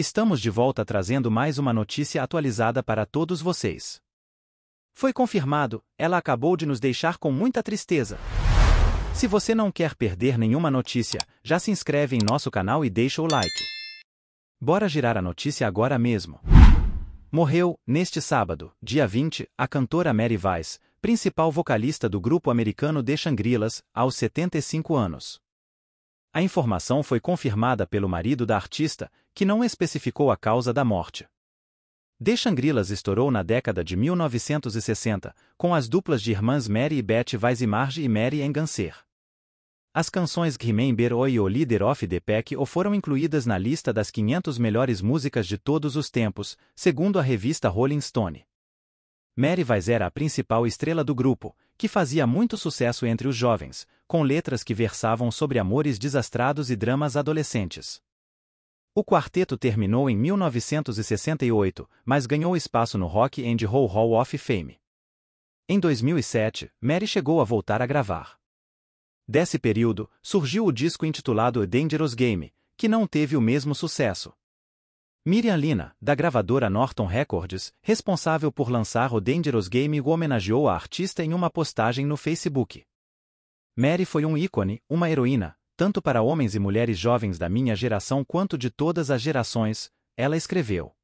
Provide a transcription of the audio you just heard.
Estamos de volta trazendo mais uma notícia atualizada para todos vocês. Foi confirmado, ela acabou de nos deixar com muita tristeza. Se você não quer perder nenhuma notícia, já se inscreve em nosso canal e deixa o like. Bora girar a notícia agora mesmo. Morreu, neste sábado, dia 20, a cantora Mary Weiss, principal vocalista do grupo americano The Shangri-Las, aos 75 anos. A informação foi confirmada pelo marido da artista, que não especificou a causa da morte. The Shangri-Las estourou na década de 1960, com as duplas de irmãs Mary e Beth Weiss e Mary Enganser. As canções Grimember Oi e O Leader of the Pack foram incluídas na lista das 500 melhores músicas de todos os tempos, segundo a revista Rolling Stone. Mary Weiss era é a principal estrela do grupo, que fazia muito sucesso entre os jovens, com letras que versavam sobre amores desastrados e dramas adolescentes. O quarteto terminou em 1968, mas ganhou espaço no Rock and Roll Hall of Fame. Em 2007, Mary chegou a voltar a gravar. Desse período, surgiu o disco intitulado A Dangerous Game, que não teve o mesmo sucesso. Miriam Lina, da gravadora Norton Records, responsável por lançar o Dangerous Game, homenageou a artista em uma postagem no Facebook. Mary foi um ícone, uma heroína, tanto para homens e mulheres jovens da minha geração quanto de todas as gerações, ela escreveu.